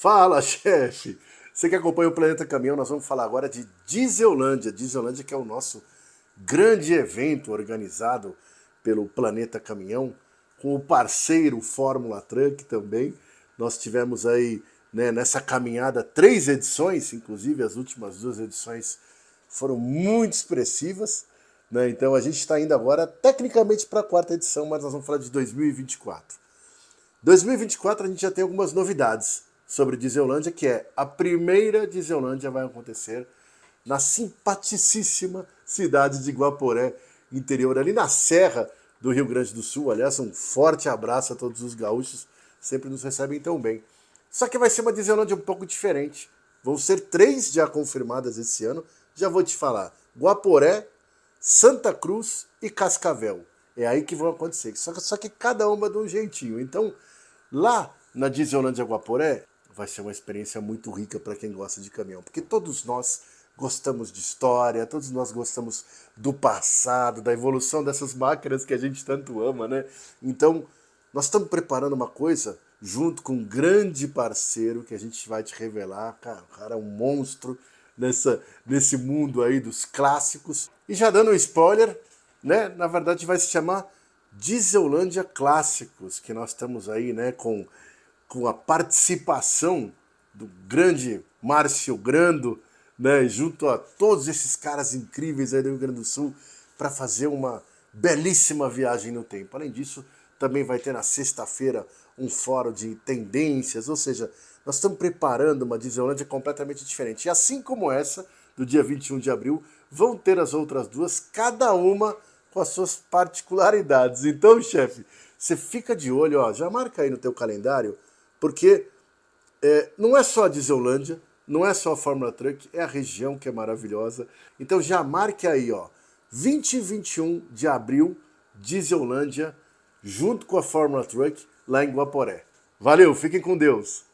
Fala, chefe! Você que acompanha o Planeta Caminhão, nós vamos falar agora de Dieselândia. Dieselândia que é o nosso grande evento organizado pelo Planeta Caminhão, com o parceiro Fórmula Truck também. Nós tivemos aí né, nessa caminhada três edições, inclusive as últimas duas edições foram muito expressivas. Né? Então a gente está indo agora tecnicamente para a quarta edição, mas nós vamos falar de 2024. 2024 a gente já tem algumas novidades sobre Dizelândia, que é a primeira Dizelândia vai acontecer na simpaticíssima cidade de Guaporé, interior, ali na serra do Rio Grande do Sul. Aliás, um forte abraço a todos os gaúchos, sempre nos recebem tão bem. Só que vai ser uma Dizelândia um pouco diferente. Vão ser três já confirmadas esse ano, já vou te falar. Guaporé, Santa Cruz e Cascavel. É aí que vão acontecer. Só que, só que cada uma de um jeitinho. Então, lá na Dizelândia Guaporé, vai ser uma experiência muito rica para quem gosta de caminhão, porque todos nós gostamos de história, todos nós gostamos do passado, da evolução dessas máquinas que a gente tanto ama, né? Então, nós estamos preparando uma coisa junto com um grande parceiro que a gente vai te revelar, cara, o cara é um monstro nessa nesse mundo aí dos clássicos. E já dando um spoiler, né? Na verdade vai se chamar Dieselândia Clássicos, que nós estamos aí, né, com com a participação do grande Márcio Grando, né, junto a todos esses caras incríveis aí do Rio Grande do Sul, para fazer uma belíssima viagem no tempo. Além disso, também vai ter na sexta-feira um fórum de tendências, ou seja, nós estamos preparando uma Disneylandia completamente diferente. E assim como essa, do dia 21 de abril, vão ter as outras duas, cada uma com as suas particularidades. Então, chefe, você fica de olho, ó, já marca aí no teu calendário porque é, não é só a Dieselândia, não é só a Fórmula Truck, é a região que é maravilhosa. Então já marque aí, ó, 20 e 21 de abril, Dieselândia, junto com a Fórmula Truck, lá em Guaporé. Valeu, fiquem com Deus!